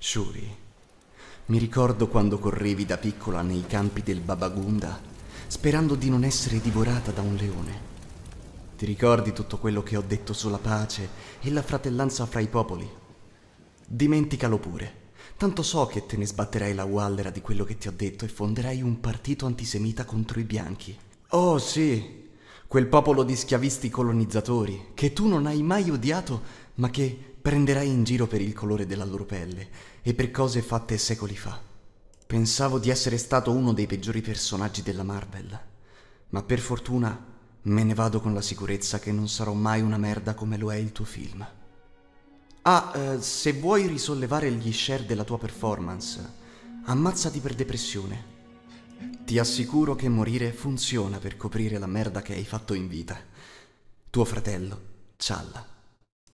Shuri, mi ricordo quando correvi da piccola nei campi del Babagunda, sperando di non essere divorata da un leone. Ti ricordi tutto quello che ho detto sulla pace e la fratellanza fra i popoli? Dimenticalo pure. Tanto so che te ne sbatterai la wallera di quello che ti ho detto e fonderai un partito antisemita contro i bianchi. Oh sì, quel popolo di schiavisti colonizzatori che tu non hai mai odiato, ma che prenderai in giro per il colore della loro pelle e per cose fatte secoli fa. Pensavo di essere stato uno dei peggiori personaggi della Marvel, ma per fortuna me ne vado con la sicurezza che non sarò mai una merda come lo è il tuo film. Ah, eh, se vuoi risollevare gli share della tua performance, ammazzati per depressione. Ti assicuro che morire funziona per coprire la merda che hai fatto in vita. Tuo fratello, Cialla.